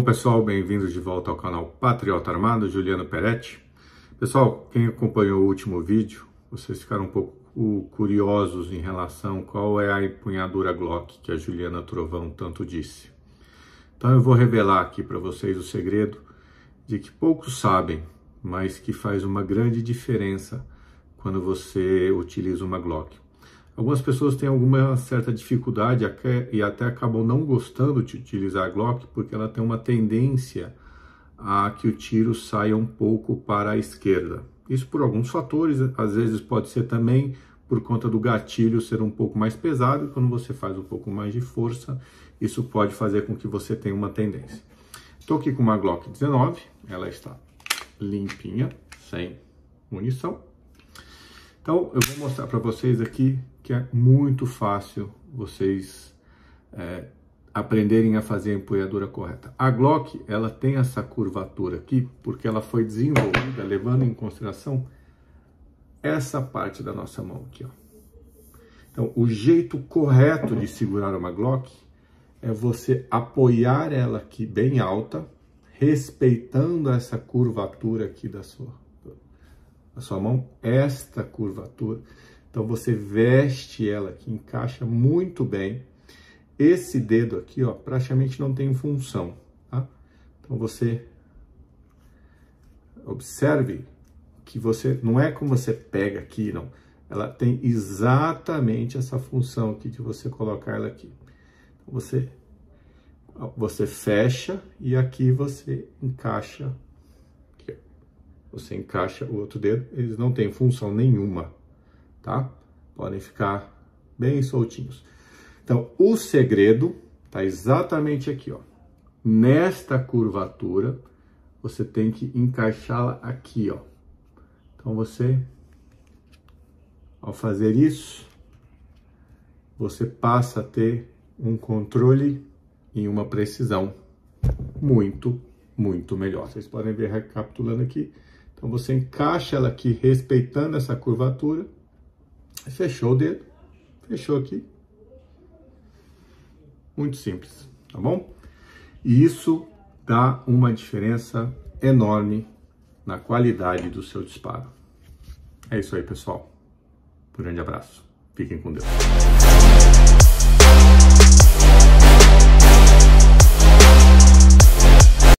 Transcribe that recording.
Bom pessoal, bem-vindos de volta ao canal Patriota Armado, Juliano Peretti. Pessoal, quem acompanhou o último vídeo, vocês ficaram um pouco curiosos em relação qual é a empunhadura Glock que a Juliana Trovão tanto disse. Então eu vou revelar aqui para vocês o segredo de que poucos sabem, mas que faz uma grande diferença quando você utiliza uma Glock. Algumas pessoas têm alguma certa dificuldade e até acabam não gostando de utilizar a Glock porque ela tem uma tendência a que o tiro saia um pouco para a esquerda. Isso por alguns fatores, às vezes pode ser também por conta do gatilho ser um pouco mais pesado, quando você faz um pouco mais de força, isso pode fazer com que você tenha uma tendência. Estou aqui com uma Glock 19, ela está limpinha, sem munição. Então eu vou mostrar para vocês aqui que é muito fácil vocês é, aprenderem a fazer a empunhadura correta. A Glock ela tem essa curvatura aqui porque ela foi desenvolvida levando em consideração essa parte da nossa mão aqui. Ó. Então o jeito correto de segurar uma Glock é você apoiar ela aqui bem alta, respeitando essa curvatura aqui da sua a sua mão esta curvatura. Então você veste ela que encaixa muito bem. Esse dedo aqui, ó, praticamente não tem função, tá? Então você observe que você não é como você pega aqui, não. Ela tem exatamente essa função aqui de você colocar ela aqui. você você fecha e aqui você encaixa você encaixa o outro dedo, eles não têm função nenhuma, tá? Podem ficar bem soltinhos. Então, o segredo está exatamente aqui, ó. Nesta curvatura, você tem que encaixá-la aqui, ó. Então, você, ao fazer isso, você passa a ter um controle e uma precisão muito, muito melhor. Vocês podem ver recapitulando aqui, então você encaixa ela aqui respeitando essa curvatura. Fechou o dedo. Fechou aqui. Muito simples, tá bom? E isso dá uma diferença enorme na qualidade do seu disparo. É isso aí, pessoal. Um grande abraço. Fiquem com Deus.